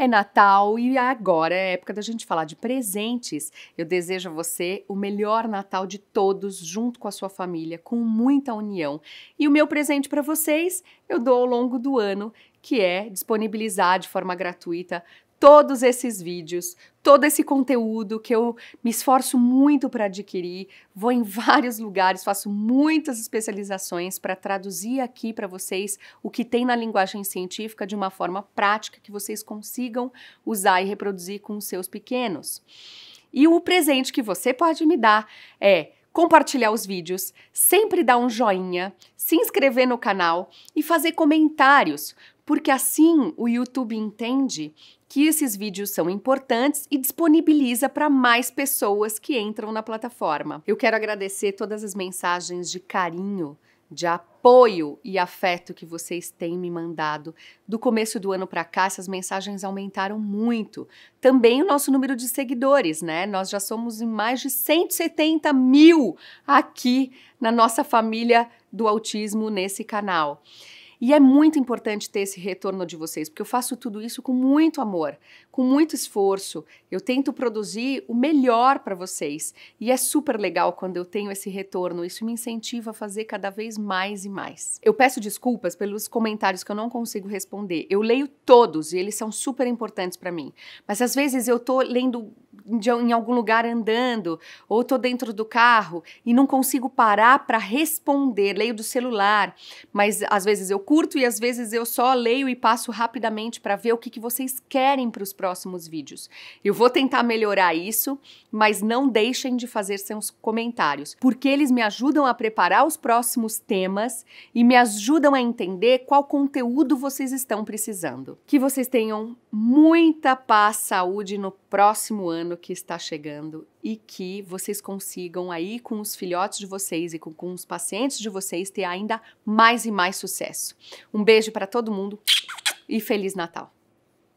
É Natal e agora é época da gente falar de presentes. Eu desejo a você o melhor Natal de todos, junto com a sua família, com muita união. E o meu presente para vocês eu dou ao longo do ano, que é disponibilizar de forma gratuita todos esses vídeos, todo esse conteúdo que eu me esforço muito para adquirir, vou em vários lugares, faço muitas especializações para traduzir aqui para vocês o que tem na linguagem científica de uma forma prática que vocês consigam usar e reproduzir com os seus pequenos. E o presente que você pode me dar é compartilhar os vídeos, sempre dar um joinha, se inscrever no canal e fazer comentários, porque assim o YouTube entende que esses vídeos são importantes e disponibiliza para mais pessoas que entram na plataforma. Eu quero agradecer todas as mensagens de carinho, de apoio e afeto que vocês têm me mandado. Do começo do ano para cá, essas mensagens aumentaram muito. Também o nosso número de seguidores, né? Nós já somos em mais de 170 mil aqui na nossa família do autismo nesse canal. E é muito importante ter esse retorno de vocês, porque eu faço tudo isso com muito amor, com muito esforço. Eu tento produzir o melhor para vocês. E é super legal quando eu tenho esse retorno. Isso me incentiva a fazer cada vez mais e mais. Eu peço desculpas pelos comentários que eu não consigo responder. Eu leio todos e eles são super importantes para mim. Mas às vezes eu tô lendo em algum lugar andando, ou estou dentro do carro e não consigo parar para responder, leio do celular, mas às vezes eu curto e às vezes eu só leio e passo rapidamente para ver o que, que vocês querem para os próximos vídeos. Eu vou tentar melhorar isso, mas não deixem de fazer seus comentários, porque eles me ajudam a preparar os próximos temas e me ajudam a entender qual conteúdo vocês estão precisando. Que vocês tenham muita paz, saúde no próximo ano que está chegando e que vocês consigam aí com os filhotes de vocês e com, com os pacientes de vocês ter ainda mais e mais sucesso. Um beijo para todo mundo e Feliz Natal!